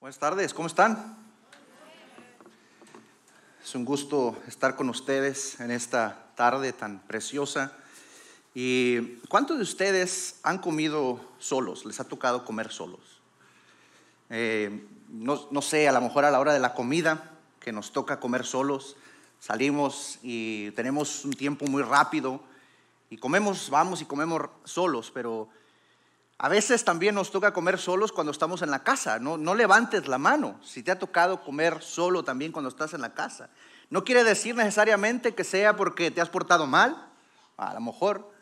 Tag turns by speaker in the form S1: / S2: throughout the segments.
S1: Buenas tardes, ¿cómo están? Es un gusto estar con ustedes en esta tarde tan preciosa. ¿Y cuántos de ustedes han comido solos? ¿Les ha tocado comer solos? Eh, no, no sé, a lo mejor a la hora de la comida que nos toca comer solos, salimos y tenemos un tiempo muy rápido y comemos, vamos y comemos solos, pero a veces también nos toca comer solos cuando estamos en la casa. No, levantes la mano si te ha tocado comer solo también cuando estás en la casa. No quiere decir necesariamente que sea porque te has portado mal, a lo mejor,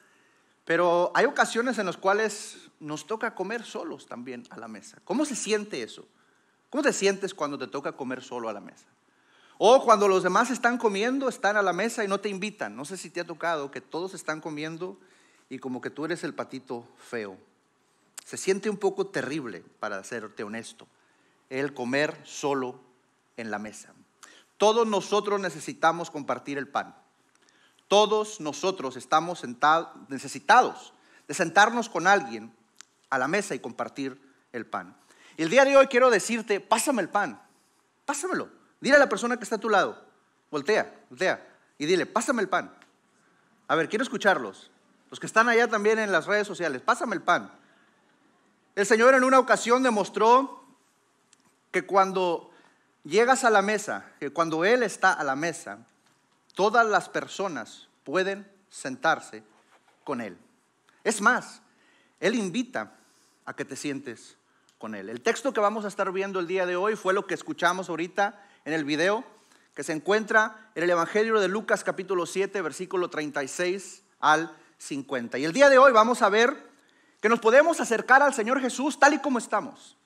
S1: pero hay ocasiones en las cuales nos toca comer solos también a la mesa. ¿Cómo se siente eso? ¿Cómo te sientes cuando te toca comer solo a la mesa? O cuando los demás están comiendo, están a la mesa y no te invitan. No sé si te ha tocado que todos están comiendo y como que tú eres el patito feo se siente un poco terrible, para serte honesto, el comer solo en la mesa. Todos nosotros necesitamos compartir el pan. Todos nosotros estamos necesitados de sentarnos con alguien a la mesa y compartir el pan. Y el día de hoy quiero decirte, pásame el pan, pásamelo. Dile a la persona que está a tu lado, voltea, voltea, y dile, pásame el pan. A ver, quiero escucharlos. Los que están allá también en las redes sociales, pásame el pan. El Señor en una ocasión demostró que cuando llegas a la mesa, que cuando Él está a la mesa, todas las personas pueden sentarse con Él. Es más, Él invita a que te sientes con Él. El texto que vamos a estar viendo el día de hoy fue lo que escuchamos ahorita en el video, que se encuentra en el Evangelio de Lucas capítulo 7, versículo 36 al 50. Y el día de hoy vamos a ver que nos podemos acercar al Señor Jesús tal y como estamos,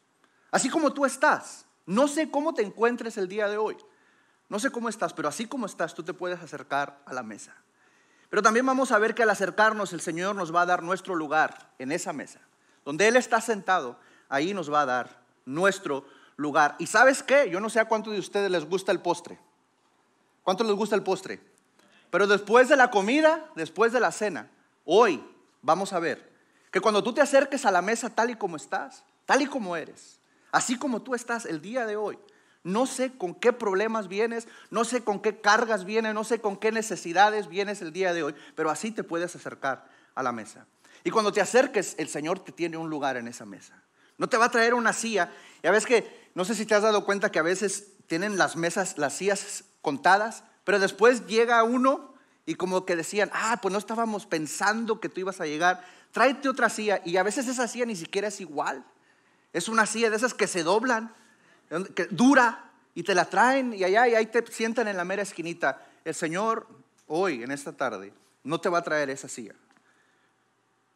S1: así como tú estás. No sé cómo te encuentres el día de hoy, no sé cómo estás, pero así como estás tú te puedes acercar a la mesa. Pero también vamos a ver que al acercarnos el Señor nos va a dar nuestro lugar en esa mesa. Donde Él está sentado, ahí nos va a dar nuestro lugar. ¿Y sabes qué? Yo no sé a cuántos de ustedes les gusta el postre. ¿Cuánto les gusta el postre? Pero después de la comida, después de la cena, hoy vamos a ver que cuando tú te acerques a la mesa tal y como estás, tal y como eres, así como tú estás el día de hoy, no sé con qué problemas vienes, no sé con qué cargas vienes, no sé con qué necesidades vienes el día de hoy, pero así te puedes acercar a la mesa. Y cuando te acerques, el Señor te tiene un lugar en esa mesa. No te va a traer una silla. Ya ves que, no sé si te has dado cuenta que a veces tienen las mesas, las sillas contadas, pero después llega uno y como que decían, ah, pues no estábamos pensando que tú ibas a llegar, tráete otra silla. Y a veces esa silla ni siquiera es igual. Es una silla de esas que se doblan, que dura, y te la traen y allá y ahí te sientan en la mera esquinita. El Señor hoy, en esta tarde, no te va a traer esa silla.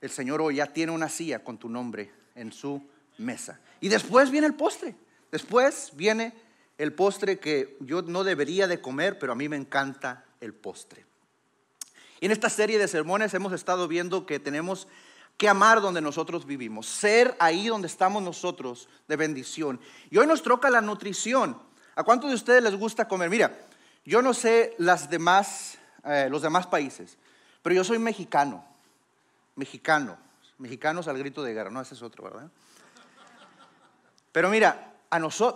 S1: El Señor hoy ya tiene una silla con tu nombre en su mesa. Y después viene el postre. Después viene el postre que yo no debería de comer, pero a mí me encanta el postre. Y en esta serie de sermones hemos estado viendo que tenemos que amar donde nosotros vivimos, ser ahí donde estamos nosotros de bendición. Y hoy nos troca la nutrición. ¿A cuántos de ustedes les gusta comer? Mira, yo no sé las eh, los demás países, pero yo soy mexicano, mexicano, mexicanos al grito de guerra, no, ese es otro, ¿verdad? Pero mira,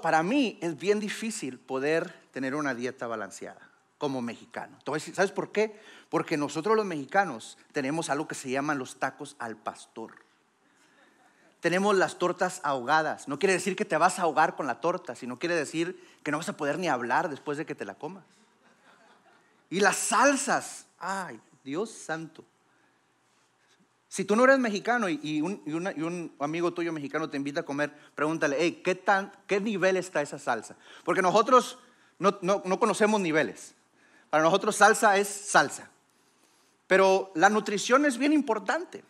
S1: para mí es bien difícil poder tener una dieta balanceada como mexicano. ¿sabes por qué? Porque nosotros los mexicanos tenemos algo que se llaman los tacos al pastor. Tenemos las tortas ahogadas. No quiere decir que te vas a ahogar con la torta, sino quiere decir que no vas a poder ni hablar después de que te la comas. Y las salsas. Ay, Dios santo. Si tú no eres mexicano y, un, amigo tuyo mexicano te invita a comer, pregúntale, ¿qué, nivel está esa salsa? Porque nosotros no conocemos niveles. Para nosotros salsa es salsa. Pero la nutrición es bien importante.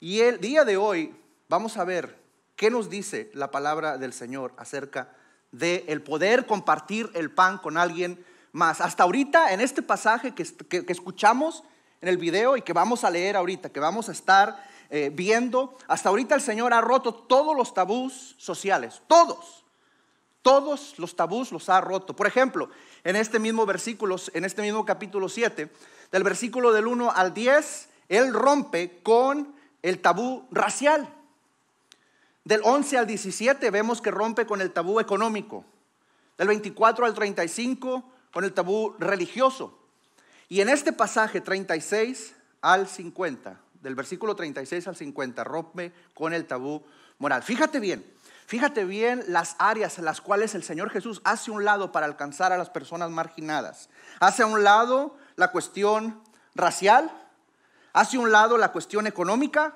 S1: Y el día de hoy vamos a ver qué nos dice la palabra del Señor acerca de el poder compartir el pan con alguien más. Hasta ahorita, en este pasaje que, escuchamos en el video y que vamos a leer ahorita, que vamos a estar eh, viendo, hasta ahorita el Señor ha roto todos los tabús sociales, todos. Todos los tabús los ha roto. Por ejemplo, en este mismo versículo, en este mismo capítulo 7, del versículo del 1 al 10, él rompe con el tabú racial. Del 11 al 17 vemos que rompe con el tabú económico. Del 24 al 35 con el tabú religioso. Y en este pasaje 36 al 50 del versículo 36 al 50, rompe con el tabú moral. Fíjate bien, fíjate bien las áreas en las cuales el Señor Jesús hace un lado para alcanzar a las personas marginadas. Hace un lado la cuestión racial, hace un lado la cuestión económica,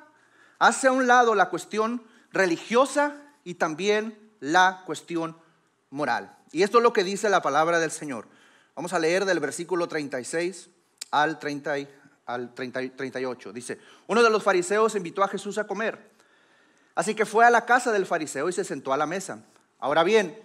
S1: hace un lado la cuestión religiosa y también la cuestión moral. Y esto es lo que dice la palabra del Señor. Vamos a leer del versículo 36 al 30 al 38. Dice, uno de los fariseos invitó a Jesús a comer. Así que fue a la casa del fariseo y se sentó a la mesa. Ahora bien,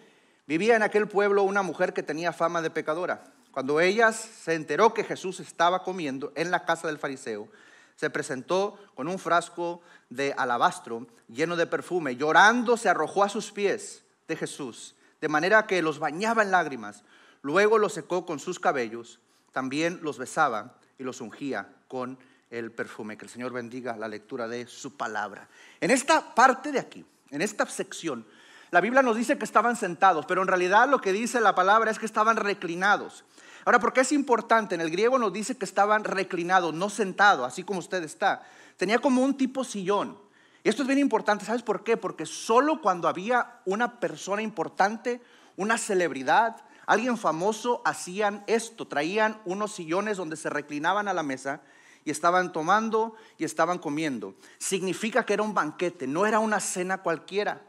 S1: vivía en aquel pueblo una mujer que tenía fama de pecadora. Cuando ella se enteró que Jesús estaba comiendo en la casa del fariseo, se presentó con un frasco de alabastro lleno de perfume. Llorando se arrojó a sus pies de Jesús, de manera que los bañaba en lágrimas. Luego los secó con sus cabellos, también los besaba y los ungía con el perfume. Que el Señor bendiga la lectura de su palabra. En esta parte de aquí, en esta sección, la Biblia nos dice que estaban sentados, pero en realidad lo que dice la palabra es que estaban reclinados. Ahora, ¿por qué es importante? En el griego nos dice que estaban reclinados, no sentados, así como usted está. Tenía como un tipo sillón. Y esto es bien importante, ¿sabes por qué? Porque solo cuando había una persona importante, una celebridad, Alguien famoso hacían esto, traían unos sillones donde se reclinaban a la mesa y estaban tomando y estaban comiendo. Significa que era un banquete, no era una cena cualquiera.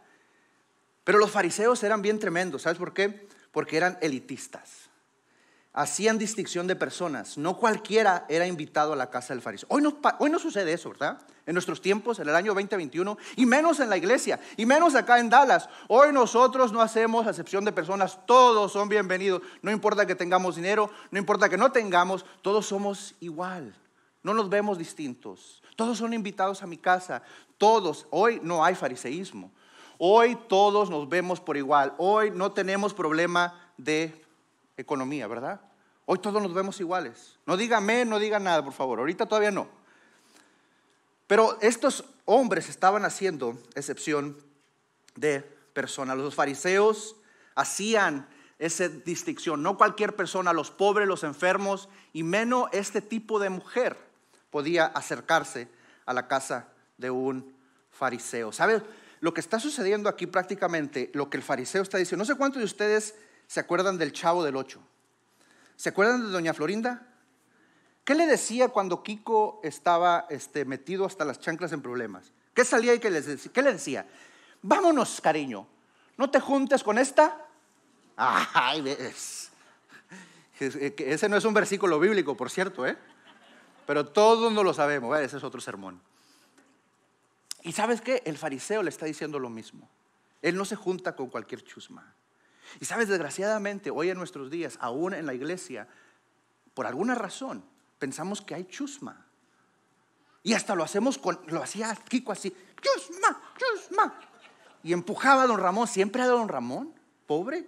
S1: Pero los fariseos eran bien tremendos, ¿sabes por qué? Porque eran elitistas hacían distinción de personas. No cualquiera era invitado a la casa del fariseo. Hoy no, hoy no sucede eso, ¿verdad? En nuestros tiempos, en el año 2021, y menos en la iglesia, y menos acá en Dallas. Hoy nosotros no hacemos acepción de personas, todos son bienvenidos. No importa que tengamos dinero, no importa que no tengamos, todos somos igual. No nos vemos distintos. Todos son invitados a mi casa. Todos, hoy no hay fariseísmo. Hoy todos nos vemos por igual. Hoy no tenemos problema de economía, ¿verdad? Hoy todos nos vemos iguales. No diga no diga nada, por favor. Ahorita todavía no. Pero estos hombres estaban haciendo excepción de personas. Los fariseos hacían esa distinción. No cualquier persona, los pobres, los enfermos, y menos este tipo de mujer podía acercarse a la casa de un fariseo. sabes Lo que está sucediendo aquí prácticamente, lo que el fariseo está diciendo, no sé cuántos de ustedes ¿Se acuerdan del chavo del 8? ¿Se acuerdan de doña Florinda? ¿Qué le decía cuando Kiko estaba este, metido hasta las chanclas en problemas? ¿Qué salía y qué, qué le decía? Vámonos, cariño. No te juntes con esta. Ay, ves. Eh, ese no es un versículo bíblico, por cierto, ¿eh? Pero todos no lo sabemos. Ese es otro sermón. Y sabes qué? El fariseo le está diciendo lo mismo. Él no se junta con cualquier chusma. Y sabes, desgraciadamente, hoy en nuestros días, aún en la iglesia, por alguna razón, pensamos que hay chusma. Y hasta lo hacemos con, lo hacía Kiko así, chusma, chusma. Y empujaba a don Ramón, siempre a don Ramón, pobre.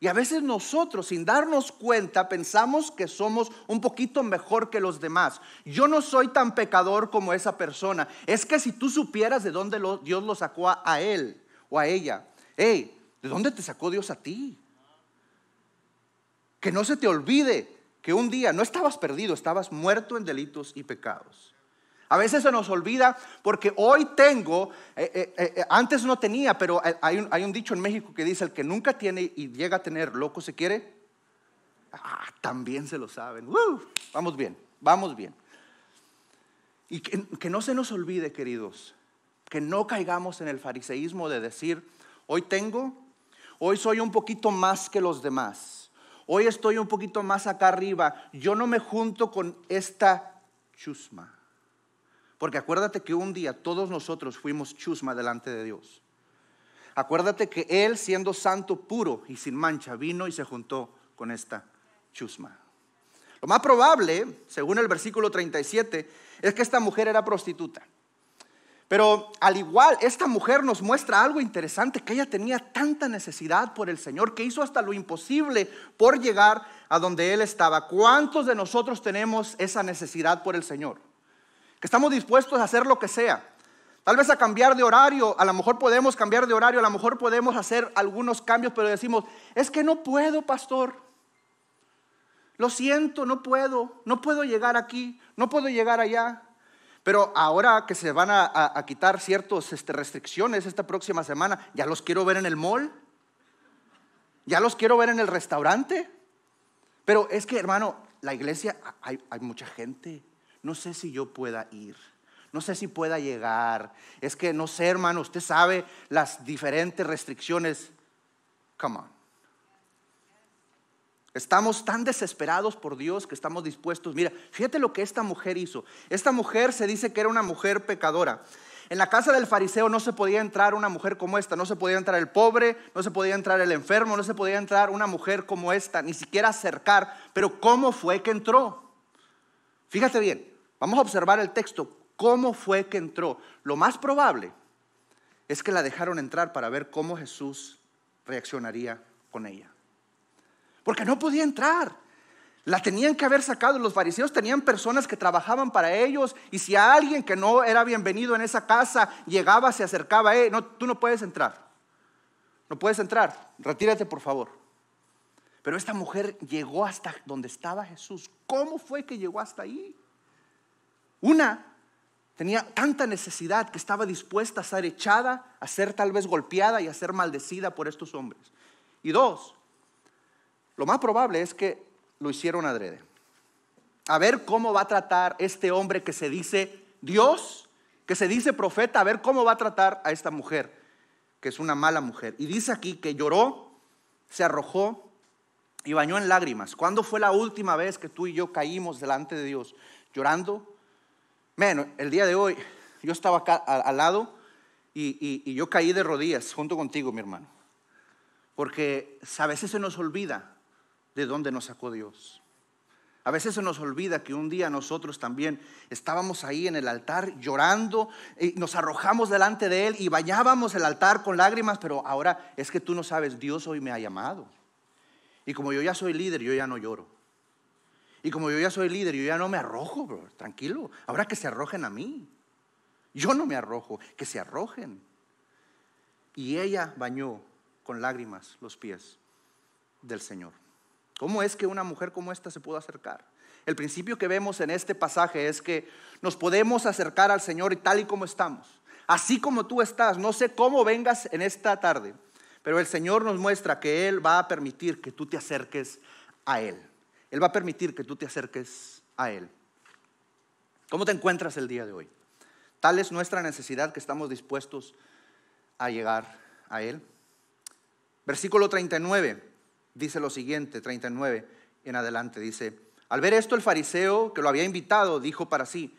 S1: Y a veces nosotros, sin darnos cuenta, pensamos que somos un poquito mejor que los demás. Yo no soy tan pecador como esa persona. Es que si tú supieras de dónde Dios lo sacó a él o a ella, ¿de dónde te sacó Dios a ti? Que no se te olvide que un día no estabas perdido, estabas muerto en delitos y pecados. A veces se nos olvida porque hoy tengo, eh, eh, eh, antes no tenía, pero hay un, dicho en México que dice, el que nunca tiene y llega a tener, loco se quiere. Ah, también se lo saben. Vamos bien, vamos bien. Y que no se nos olvide, queridos, que no caigamos en el fariseísmo de decir, Hoy tengo, hoy soy un poquito más que los demás. Hoy estoy un poquito más acá arriba. Yo no me junto con esta chusma. Porque acuérdate que un día todos nosotros fuimos chusma delante de Dios. Acuérdate que Él, siendo santo, puro y sin mancha, vino y se juntó con esta chusma. Lo más probable, según el versículo 37, es que esta mujer era prostituta. Pero al igual, esta mujer nos muestra algo interesante, que ella tenía tanta necesidad por el Señor que hizo hasta lo imposible por llegar a donde Él estaba. ¿Cuántos de nosotros tenemos esa necesidad por el Señor? Que estamos dispuestos a hacer lo que sea. Tal vez a cambiar de horario, a lo mejor podemos cambiar de horario, a lo mejor podemos hacer algunos cambios, pero decimos, es que no puedo, pastor. Lo siento, no puedo, no puedo llegar aquí, no puedo llegar allá. Pero ahora que se van a, quitar ciertas este, restricciones esta próxima semana, ya los quiero ver en el mall, ya los quiero ver en el restaurante. Pero es que, hermano, la iglesia, hay, hay mucha gente. No sé si yo pueda ir. No sé si pueda llegar. Es que, no sé, hermano, usted sabe las diferentes restricciones. Come on. Estamos tan desesperados por Dios que estamos dispuestos. Mira, fíjate lo que esta mujer hizo. Esta mujer se dice que era una mujer pecadora. En la casa del fariseo no se podía entrar una mujer como esta, no se podía entrar el pobre, no se podía entrar el enfermo, no se podía entrar una mujer como esta, ni siquiera acercar. Pero ¿cómo fue que entró? Fíjate bien, vamos a observar el texto. ¿Cómo fue que entró? Lo más probable es que la dejaron entrar para ver cómo Jesús reaccionaría con ella porque no podía entrar. La tenían que haber sacado. Los fariseos tenían personas que trabajaban para ellos. Y si alguien que no era bienvenido en esa casa llegaba, se acercaba, eh, no, tú no puedes entrar. No puedes entrar. Retírate, por favor. Pero esta mujer llegó hasta donde estaba Jesús. ¿Cómo fue que llegó hasta ahí? Una tenía tanta necesidad que estaba dispuesta a ser echada, a ser tal vez golpeada y a ser maldecida por estos hombres. Y dos, lo más probable es que lo hicieron adrede. A ver cómo va a tratar este hombre que se dice Dios, que se dice profeta, a ver cómo va a tratar a esta mujer, que es una mala mujer. Y dice aquí que lloró, se arrojó y bañó en lágrimas. ¿Cuándo fue la última vez que tú y yo caímos delante de Dios llorando? Bueno, el día de hoy yo estaba acá al lado y, y yo caí de rodillas junto contigo, mi hermano. Porque a veces se nos olvida de dónde nos sacó Dios. A veces se nos olvida que un día nosotros también estábamos ahí en el altar llorando, y nos arrojamos delante de Él y bañábamos el altar con lágrimas, pero ahora es que tú no sabes, Dios hoy me ha llamado. Y como yo ya soy líder, yo ya no lloro. Y como yo ya soy líder, yo ya no me arrojo, tranquilo. Ahora que se arrojen a mí. Yo no me arrojo, que se arrojen. Y ella bañó con lágrimas los pies del Señor. ¿Cómo es que una mujer como esta se pudo acercar? El principio que vemos en este pasaje es que nos podemos acercar al Señor tal y como estamos, así como tú estás. No sé cómo vengas en esta tarde, pero el Señor nos muestra que Él va a permitir que tú te acerques a Él. Él va a permitir que tú te acerques a Él. ¿Cómo te encuentras el día de hoy? Tal es nuestra necesidad que estamos dispuestos a llegar a Él. Versículo 39 dice lo siguiente, 39 en adelante, dice, al ver esto el fariseo que lo había invitado dijo para sí,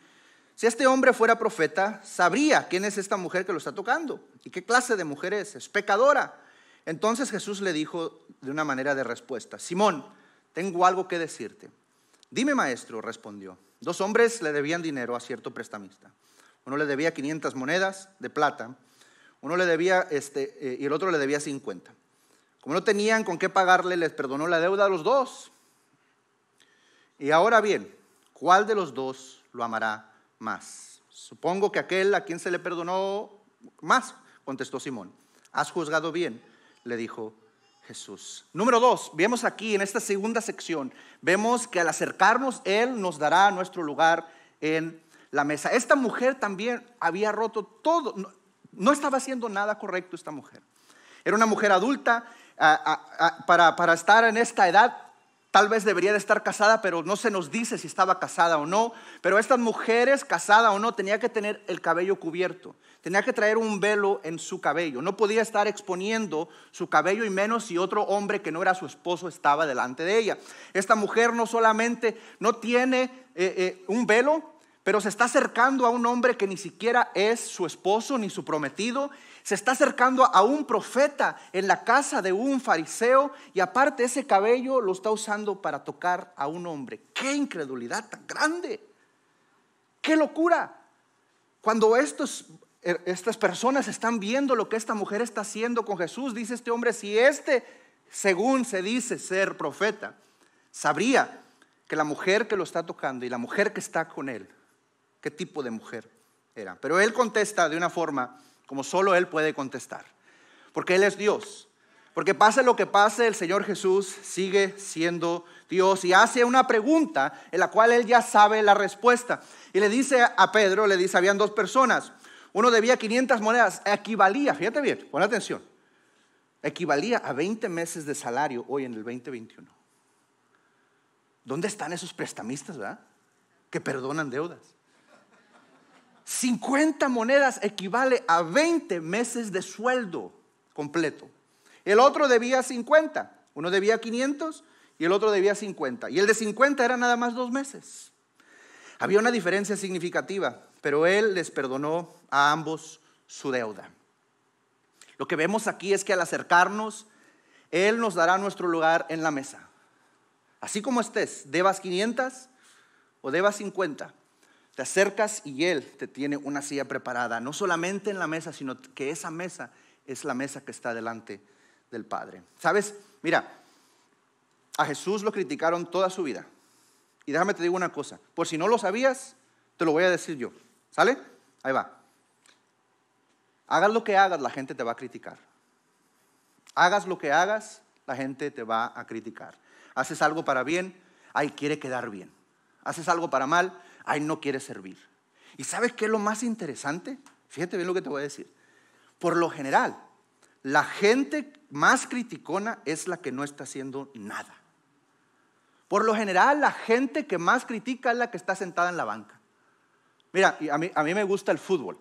S1: si este hombre fuera profeta, sabría quién es esta mujer que lo está tocando y qué clase de mujer es, es pecadora. Entonces Jesús le dijo de una manera de respuesta, Simón, tengo algo que decirte. Dime, maestro, respondió. Dos hombres le debían dinero a cierto prestamista. Uno le debía 500 monedas de plata, uno le debía este, eh, y el otro le debía 50. Como no tenían con qué pagarle, les perdonó la deuda a los dos. Y ahora bien, ¿cuál de los dos lo amará más? Supongo que aquel a quien se le perdonó más, contestó Simón. Has juzgado bien, le dijo Jesús. Número dos, vemos aquí en esta segunda sección, vemos que al acercarnos Él nos dará nuestro lugar en la mesa. Esta mujer también había roto todo, no, no estaba haciendo nada correcto esta mujer. Era una mujer adulta, para, estar en esta edad, tal vez debería de estar casada, pero no se nos dice si estaba casada o no. Pero estas mujeres, casada o no, tenía que tener el cabello cubierto, tenía que traer un velo en su cabello, no podía estar exponiendo su cabello y menos si otro hombre que no era su esposo estaba delante de ella. Esta mujer no solamente no tiene eh, eh, un velo, pero se está acercando a un hombre que ni siquiera es su esposo ni su prometido se está acercando a un profeta en la casa de un fariseo y aparte ese cabello lo está usando para tocar a un hombre. ¡Qué incredulidad tan grande! ¡Qué locura! Cuando estos, er, estas personas están viendo lo que esta mujer está haciendo con Jesús, dice este hombre, si este, según se dice ser profeta, sabría que la mujer que lo está tocando y la mujer que está con él, qué tipo de mujer era. Pero él contesta de una forma como solo Él puede contestar, porque Él es Dios. Porque pase lo que pase, el Señor Jesús sigue siendo Dios y hace una pregunta en la cual Él ya sabe la respuesta. Y le dice a Pedro, le dice, habían dos personas, uno debía 500 monedas, equivalía, fíjate bien, pon atención, equivalía a 20 meses de salario hoy en el 2021. ¿Dónde están esos prestamistas, verdad? Que perdonan deudas. 50 monedas equivale a 20 meses de sueldo completo. El otro debía 50, uno debía 500 y el otro debía 50. Y el de 50 era nada más dos meses. Había una diferencia significativa, pero él les perdonó a ambos su deuda. Lo que vemos aquí es que al acercarnos, Él nos dará nuestro lugar en la mesa. Así como estés, debas 500 o debas 50, te acercas y Él te tiene una silla preparada, no solamente en la mesa, sino que esa mesa es la mesa que está delante del Padre. ¿Sabes? Mira, a Jesús lo criticaron toda su vida. Y déjame te digo una cosa, por si no lo sabías, te lo voy a decir yo. ¿Sale? Ahí va. Hagas lo que hagas, la gente te va a criticar. Hagas lo que hagas, la gente te va a criticar. Haces algo para bien, ahí quiere quedar bien. Haces algo para mal, Ay no quiere servir. ¿Y sabes qué es lo más interesante? Fíjate bien lo que te voy a decir. Por lo general, la gente más criticona es la que no está haciendo nada. Por lo general, la gente que más critica es la que está sentada en la banca. Mira, a mí, me gusta el fútbol.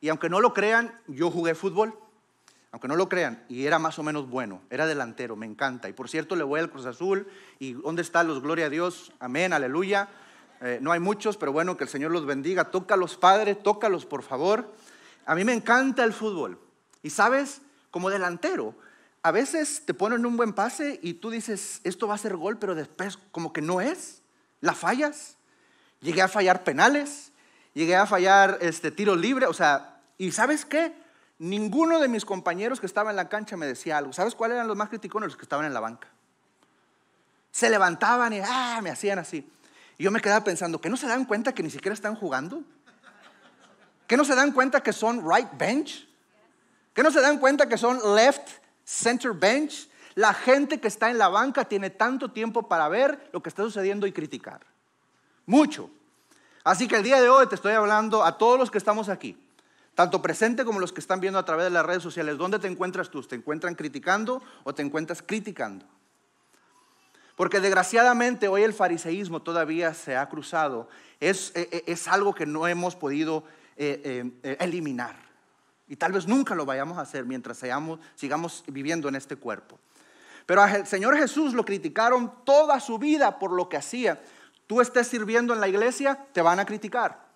S1: Y aunque no lo crean, yo jugué fútbol aunque no lo crean, y era más o menos bueno, era delantero, me encanta. Y por cierto, le voy al Cruz Azul, y ¿dónde están los gloria a Dios? Amén, aleluya. Eh, no hay muchos, pero bueno, que el Señor los bendiga. Tócalos, Padre, tócalos, por favor. A mí me encanta el fútbol. Y sabes, como delantero, a veces te ponen un buen pase y tú dices, esto va a ser gol, pero después como que no es. La fallas. Llegué a fallar penales, llegué a fallar este, tiro libre, o sea, ¿y sabes qué? Ninguno de mis compañeros que estaba en la cancha me decía algo. ¿Sabes cuáles eran los más criticones? Los que estaban en la banca. Se levantaban y ah, me hacían así. Y yo me quedaba pensando, ¿que no se dan cuenta que ni siquiera están jugando? ¿Que no se dan cuenta que son right bench? ¿Que no se dan cuenta que son left center bench? La gente que está en la banca tiene tanto tiempo para ver lo que está sucediendo y criticar. Mucho. Así que el día de hoy te estoy hablando a todos los que estamos aquí, tanto presente como los que están viendo a través de las redes sociales. ¿Dónde te encuentras tú? ¿Te encuentran criticando o te encuentras criticando? Porque desgraciadamente hoy el fariseísmo todavía se ha cruzado. Es, eh, eh, algo que no hemos podido eh, eliminar. Y tal vez nunca lo vayamos a hacer mientras sigamos viviendo en este cuerpo. Pero al Señor Jesús lo criticaron toda su vida por lo que hacía. Tú estés sirviendo en la iglesia, te van a criticar.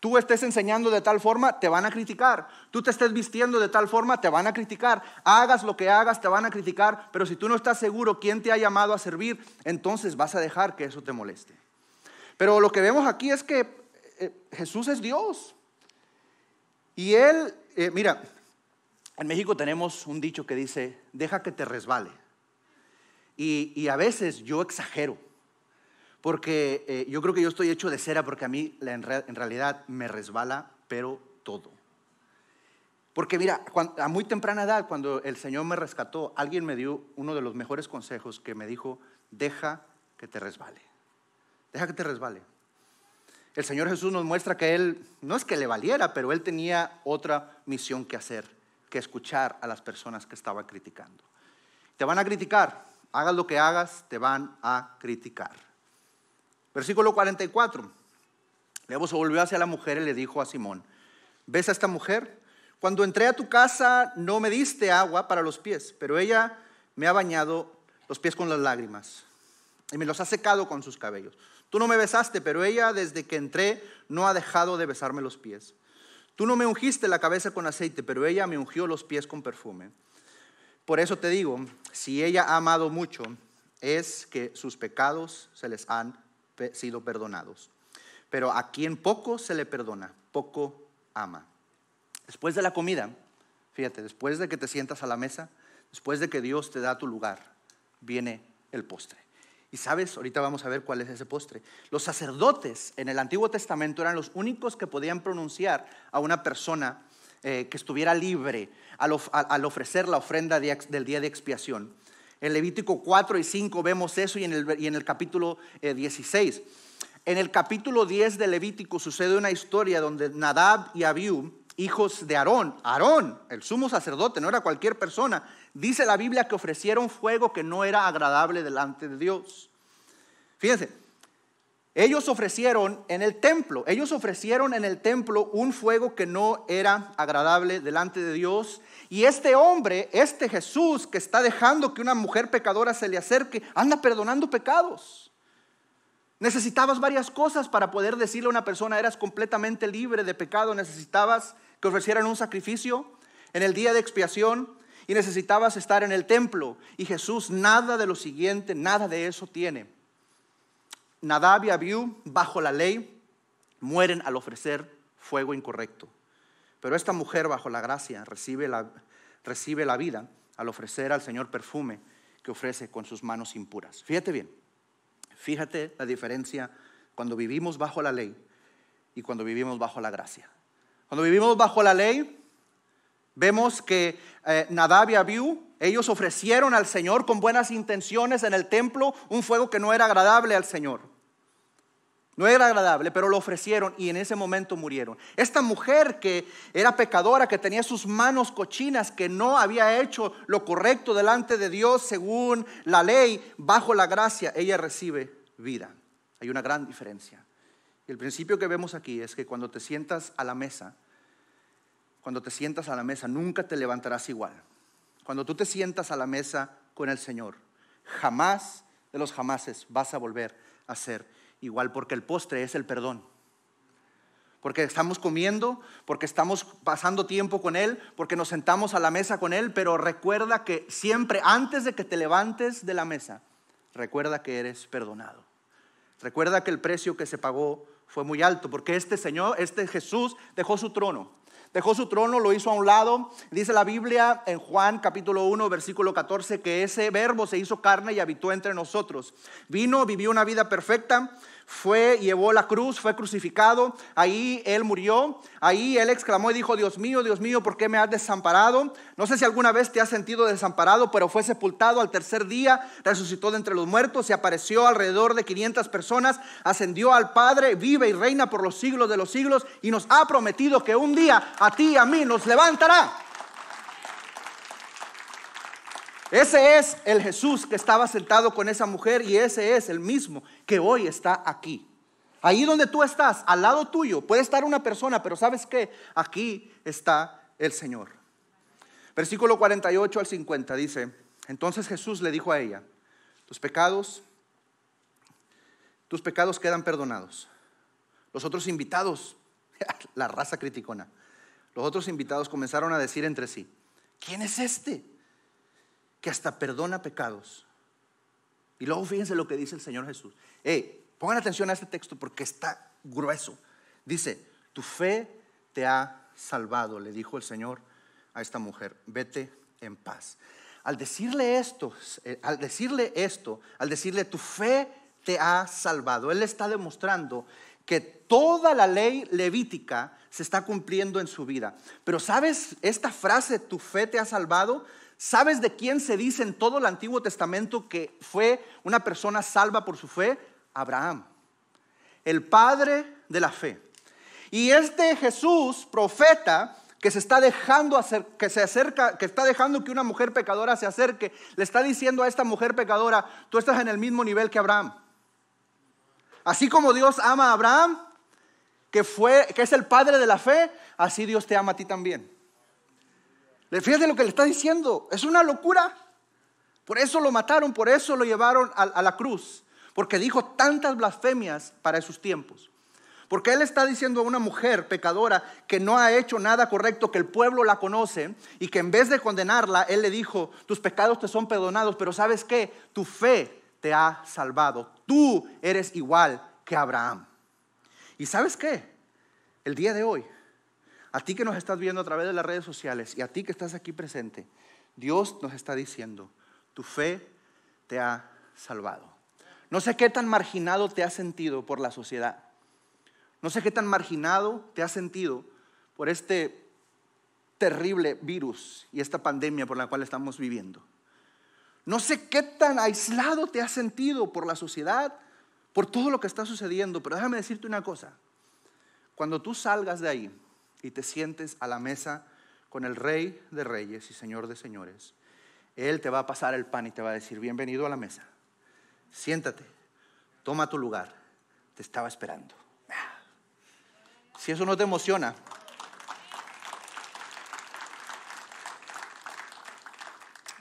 S1: Tú estés enseñando de tal forma, te van a criticar. Tú te estés vistiendo de tal forma, te van a criticar. Hagas lo que hagas, te van a criticar. Pero si tú no estás seguro quién te ha llamado a servir, entonces vas a dejar que eso te moleste. Pero lo que vemos aquí es que eh, Jesús es Dios. Y Él, eh, mira, en México tenemos un dicho que dice, deja que te resbale. y a veces yo exagero porque eh, yo creo que yo estoy hecho de cera porque a mí en, realidad me resbala, pero todo. Porque mira, a muy temprana edad, cuando el Señor me rescató, alguien me dio uno de los mejores consejos que me dijo, deja que te resbale, deja que te resbale. El Señor Jesús nos muestra que Él, no es que le valiera, pero Él tenía otra misión que hacer, que escuchar a las personas que estaba criticando. Te van a criticar, hagas lo que hagas, te van a criticar. Versículo 44. Luego se volvió hacia la mujer y le dijo a Simón, ¿ves a esta mujer? Cuando entré a tu casa no me diste agua para los pies, pero ella me ha bañado los pies con las lágrimas y me los ha secado con sus cabellos. Tú no me besaste, pero ella desde que entré no ha dejado de besarme los pies. Tú no me ungiste la cabeza con aceite, pero ella me ungió los pies con perfume. Por eso te digo, si ella ha amado mucho, es que sus pecados se les han sido perdonados. Pero a quien poco se le perdona, poco ama. Después de la comida, fíjate, después de que te sientas a la mesa, después de que Dios te da tu lugar, viene el postre. Y sabes, ahorita vamos a ver cuál es ese postre. Los sacerdotes en el Antiguo Testamento eran los únicos que podían pronunciar a una persona eh, que estuviera libre al, ofrecer la ofrenda del día de expiación. En Levítico 4 y 5 vemos eso y en el, capítulo 16. En el capítulo 10 eh, de Levítico sucede una historia donde Nadab y Abiú, hijos de Aarón, Aarón, el sumo sacerdote, no era cualquier persona, dice la Biblia que ofrecieron fuego que no era agradable delante de Dios. Fíjense, ellos ofrecieron en el templo, ellos ofrecieron en el templo un fuego que no era agradable delante de Dios. Y este hombre, este Jesús que está dejando que una mujer pecadora se le acerque, anda perdonando pecados. Necesitabas varias cosas para poder decirle a una persona, eras completamente libre de pecado, necesitabas que ofrecieran un sacrificio en el día de expiación y necesitabas estar en el templo. Y Jesús nada de lo siguiente, nada de eso tiene. Nadab y Abiú, bajo la ley, mueren al ofrecer fuego incorrecto. Pero esta mujer, bajo la gracia, recibe la, vida al ofrecer al Señor perfume que ofrece con sus manos impuras. Fíjate bien, fíjate la diferencia cuando vivimos bajo la ley y cuando vivimos bajo la gracia. Cuando vivimos bajo la ley, vemos que eh, Nadab y Abiú, ellos ofrecieron al Señor con buenas intenciones en el templo un fuego que no era agradable al Señor. No era agradable, pero lo ofrecieron y en ese momento murieron. Esta mujer que era pecadora, que tenía sus manos cochinas, que no había hecho lo correcto delante de Dios según la ley, bajo la gracia, ella recibe vida. Hay una gran diferencia. Y el principio que vemos aquí es que cuando te sientas a la mesa, cuando te sientas a la mesa, nunca te levantarás igual. Cuando tú te sientas a la mesa con el Señor, jamás de los jamases vas a volver a ser Igual porque el postre es el perdón. Porque estamos comiendo, porque estamos pasando tiempo con Él, porque nos sentamos a la mesa con Él, pero recuerda que siempre, antes de que te levantes de la mesa, recuerda que eres perdonado. Recuerda que el precio que se pagó fue muy alto, porque este Señor, este Jesús dejó su trono Dejó su trono, lo hizo a un lado. Dice la Biblia en Juan capítulo 1, versículo 14, que ese verbo se hizo carne y habitó entre nosotros. Vino, vivió una vida perfecta, fue, llevó la cruz, fue crucificado, ahí él murió, ahí él exclamó y dijo, Dios mío, Dios mío, ¿por qué me has desamparado? No sé si alguna vez te has sentido desamparado, pero fue sepultado al tercer día, resucitó de entre los muertos, se apareció alrededor de 500 personas, ascendió al Padre, vive y reina por los siglos de los siglos y nos ha prometido que un día a ti y a mí nos levantará. Ese es el Jesús que estaba sentado con esa mujer y ese es el mismo que hoy está aquí. Ahí donde tú estás, al lado tuyo, puede estar una persona, pero sabes qué? aquí está el Señor. Versículo 48 al 50 dice, entonces Jesús le dijo a ella, tus pecados, tus pecados quedan perdonados. Los otros invitados, la raza criticona, los otros invitados comenzaron a decir entre sí, ¿quién es este? que hasta perdona pecados. Y luego fíjense lo que dice el Señor Jesús. Hey, pongan atención a este texto porque está grueso. Dice, tu fe te ha salvado, le dijo el Señor a esta mujer, vete en paz. Al decirle esto, eh, al decirle esto, al decirle tu fe te ha salvado, él está demostrando que toda la ley levítica se está cumpliendo en su vida. Pero sabes, esta frase, tu fe te ha salvado, ¿Sabes de quién se dice en todo el Antiguo Testamento que fue una persona salva por su fe? Abraham, el padre de la fe. Y este Jesús, profeta, que se está dejando hacer, que se acerca, que está dejando que una mujer pecadora se acerque, le está diciendo a esta mujer pecadora, tú estás en el mismo nivel que Abraham. Así como Dios ama a Abraham, que fue que es el padre de la fe, así Dios te ama a ti también. Fíjate lo que le está diciendo. Es una locura. Por eso lo mataron, por eso lo llevaron a, la cruz. Porque dijo tantas blasfemias para esos tiempos. Porque él está diciendo a una mujer pecadora que no ha hecho nada correcto, que el pueblo la conoce y que en vez de condenarla, él le dijo, tus pecados te son perdonados, pero sabes qué, tu fe te ha salvado. Tú eres igual que Abraham. ¿Y sabes qué? El día de hoy a ti que nos estás viendo a través de las redes sociales y a ti que estás aquí presente, Dios nos está diciendo, tu fe te ha salvado. No sé qué tan marginado te has sentido por la sociedad. No sé qué tan marginado te has sentido por este terrible virus y esta pandemia por la cual estamos viviendo. No sé qué tan aislado te has sentido por la sociedad, por todo lo que está sucediendo, pero déjame decirte una cosa. Cuando tú salgas de ahí, y te sientes a la mesa con el rey de reyes y señor de señores, Él te va a pasar el pan y te va a decir, bienvenido a la mesa, siéntate, toma tu lugar, te estaba esperando. Si eso no te emociona,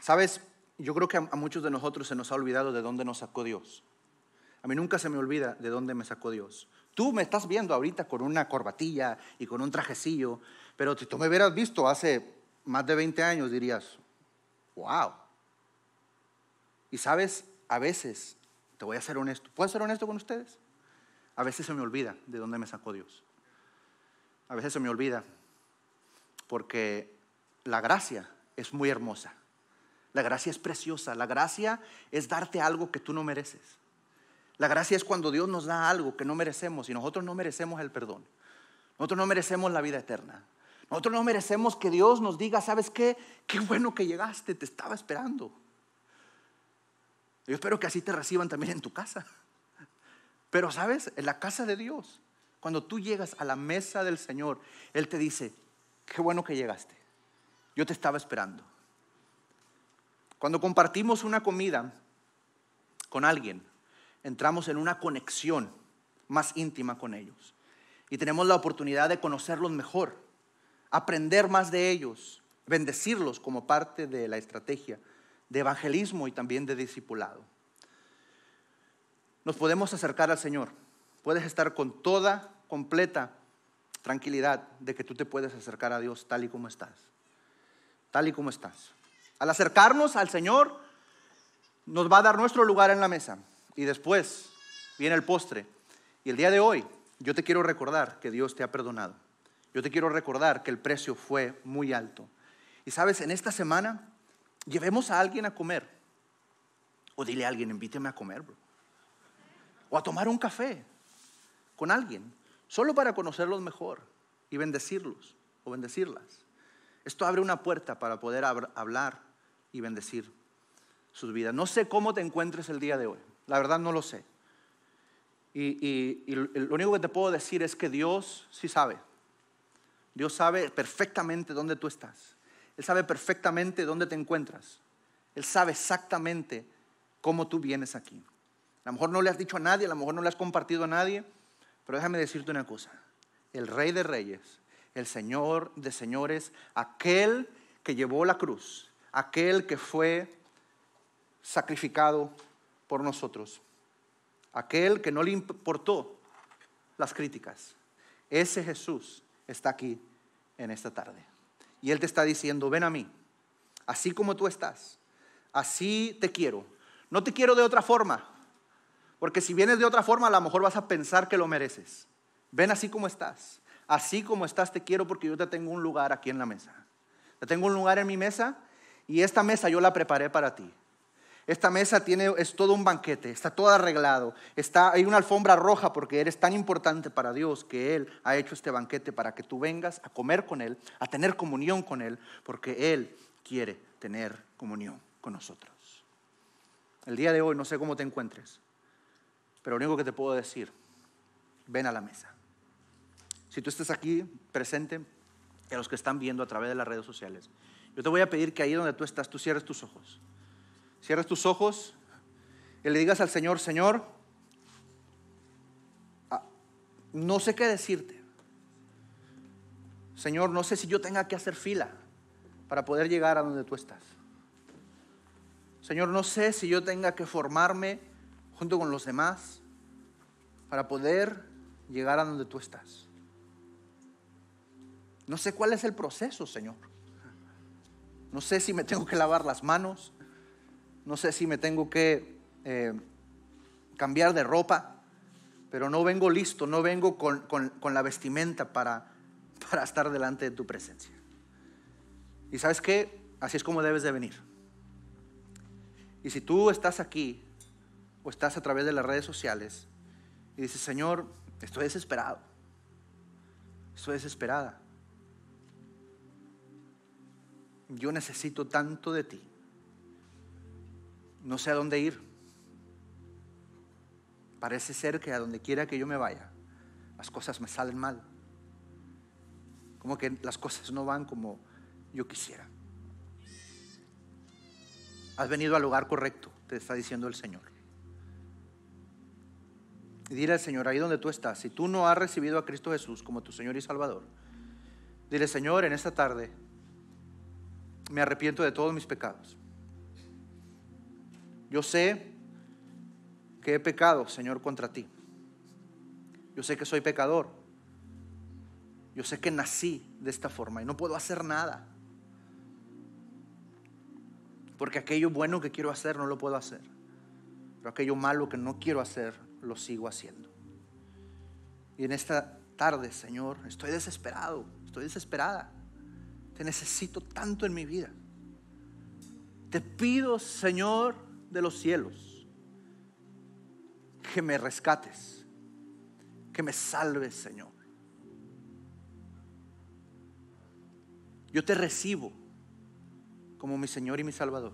S1: sabes, yo creo que a muchos de nosotros se nos ha olvidado de dónde nos sacó Dios. A mí nunca se me olvida de dónde me sacó Dios. Tú me estás viendo ahorita con una corbatilla y con un trajecillo, pero si tú me hubieras visto hace más de 20 años, dirías, wow. Y sabes, a veces, te voy a ser honesto, ¿puedo ser honesto con ustedes? A veces se me olvida de dónde me sacó Dios. A veces se me olvida, porque la gracia es muy hermosa. La gracia es preciosa. La gracia es darte algo que tú no mereces. La gracia es cuando Dios nos da algo que no merecemos y nosotros no merecemos el perdón. Nosotros no merecemos la vida eterna. Nosotros no merecemos que Dios nos diga, ¿sabes qué? Qué bueno que llegaste, te estaba esperando. Yo espero que así te reciban también en tu casa. Pero, ¿sabes? En la casa de Dios, cuando tú llegas a la mesa del Señor, Él te dice, qué bueno que llegaste. Yo te estaba esperando. Cuando compartimos una comida con alguien, entramos en una conexión más íntima con ellos y tenemos la oportunidad de conocerlos mejor, aprender más de ellos, bendecirlos como parte de la estrategia de evangelismo y también de discipulado. Nos podemos acercar al Señor. Puedes estar con toda, completa tranquilidad de que tú te puedes acercar a Dios tal y como estás. Tal y como estás. Al acercarnos al Señor, nos va a dar nuestro lugar en la mesa y después viene el postre. Y el día de hoy yo te quiero recordar que Dios te ha perdonado. Yo te quiero recordar que el precio fue muy alto. Y sabes, en esta semana llevemos a alguien a comer. O dile a alguien, invíteme a comer, bro. O a tomar un café con alguien, solo para conocerlos mejor y bendecirlos o bendecirlas. Esto abre una puerta para poder hablar y bendecir sus vidas. No sé cómo te encuentres el día de hoy. La verdad no lo sé. Y, lo único que te puedo decir es que Dios sí sabe. Dios sabe perfectamente dónde tú estás. Él sabe perfectamente dónde te encuentras. Él sabe exactamente cómo tú vienes aquí. A lo mejor no le has dicho a nadie, a lo mejor no le has compartido a nadie, pero déjame decirte una cosa. El rey de reyes, el señor de señores, aquel que llevó la cruz, aquel que fue sacrificado por nosotros. Aquel que no le importó las críticas. Ese Jesús está aquí en esta tarde. Y Él te está diciendo, ven a mí, así como tú estás, así te quiero. No te quiero de otra forma, porque si vienes de otra forma a lo mejor vas a pensar que lo mereces. Ven así como estás, así como estás te quiero porque yo te tengo un lugar aquí en la mesa. Te tengo un lugar en mi mesa y esta mesa yo la preparé para ti. Esta mesa tiene, es todo un banquete, está todo arreglado. Está, hay una alfombra roja porque eres tan importante para Dios que Él ha hecho este banquete para que tú vengas a comer con Él, a tener comunión con Él, porque Él quiere tener comunión con nosotros. El día de hoy no sé cómo te encuentres, pero lo único que te puedo decir, ven a la mesa. Si tú estás aquí presente, a los que están viendo a través de las redes sociales, yo te voy a pedir que ahí donde tú estás, tú cierres tus ojos. Cierras tus ojos y le digas al Señor, Señor, ah, no sé qué decirte. Señor, no sé si yo tenga que hacer fila para poder llegar a donde tú estás. Señor, no sé si yo tenga que formarme junto con los demás para poder llegar a donde tú estás. No sé cuál es el proceso, Señor. No sé si me tengo que lavar las manos no sé si me tengo que eh, cambiar de ropa, pero no vengo listo, no vengo con, la vestimenta para, para estar delante de tu presencia. Y sabes que así es como debes de venir. Y si tú estás aquí o estás a través de las redes sociales y dices, Señor, estoy desesperado, estoy desesperada, yo necesito tanto de ti no sé a dónde ir. Parece ser que a donde quiera que yo me vaya, las cosas me salen mal. Como que las cosas no van como yo quisiera. Has venido al lugar correcto, te está diciendo el Señor. Y dile al Señor, ahí donde tú estás, si tú no has recibido a Cristo Jesús como tu Señor y Salvador, dile, Señor, en esta tarde me arrepiento de todos mis pecados yo sé que he pecado, Señor, contra ti. Yo sé que soy pecador. Yo sé que nací de esta forma y no puedo hacer nada. Porque aquello bueno que quiero hacer no lo puedo hacer. Pero aquello malo que no quiero hacer lo sigo haciendo. Y en esta tarde, Señor, estoy desesperado, estoy desesperada. Te necesito tanto en mi vida. Te pido, Señor, de los cielos, que me rescates, que me salves, Señor. Yo te recibo como mi Señor y mi Salvador.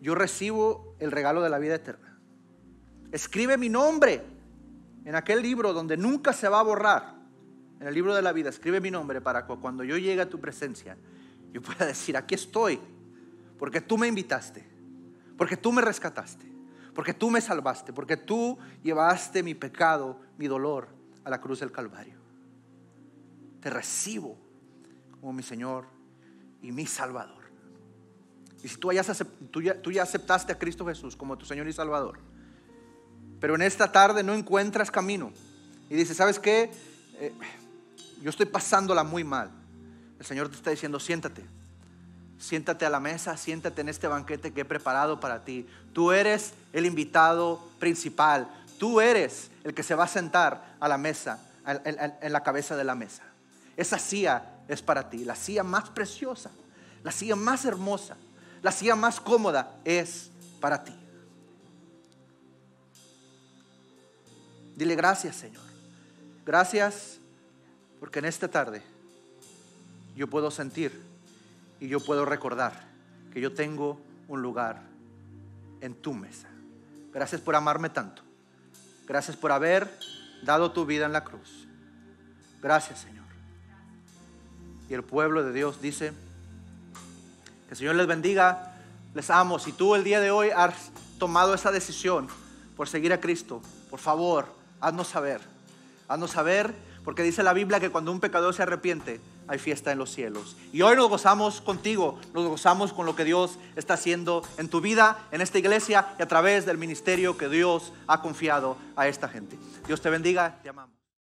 S1: Yo recibo el regalo de la vida eterna. Escribe mi nombre en aquel libro donde nunca se va a borrar. En el libro de la vida, escribe mi nombre para cuando yo llegue a tu presencia, yo pueda decir, aquí estoy, porque tú me invitaste, porque tú me rescataste, porque tú me salvaste, porque tú llevaste mi pecado, mi dolor a la cruz del Calvario. Te recibo como mi Señor y mi Salvador. Y si tú ya, aceptaste a Cristo Jesús como tu Señor y Salvador, pero en esta tarde no encuentras camino y dices, ¿sabes qué? Eh, yo estoy pasándola muy mal. El Señor te está diciendo, siéntate Siéntate a la mesa, siéntate en este banquete que he preparado para ti. Tú eres el invitado principal. Tú eres el que se va a sentar a la mesa, en la cabeza de la mesa. Esa silla es para ti. La silla más preciosa, la silla más hermosa, la silla más cómoda es para ti. Dile gracias, Señor. Gracias porque en esta tarde yo puedo sentir y yo puedo recordar que yo tengo un lugar en tu mesa. Gracias por amarme tanto. Gracias por haber dado tu vida en la cruz. Gracias, Señor. Y el pueblo de Dios dice, que Señor les bendiga, les amo. Si tú el día de hoy has tomado esa decisión por seguir a Cristo, por favor, haznos saber. Haznos saber, porque dice la Biblia que cuando un pecador se arrepiente, hay fiesta en los cielos. Y hoy nos gozamos contigo, nos gozamos con lo que Dios está haciendo en tu vida, en esta iglesia y a través del ministerio que Dios ha confiado a esta gente. Dios te bendiga, te amamos.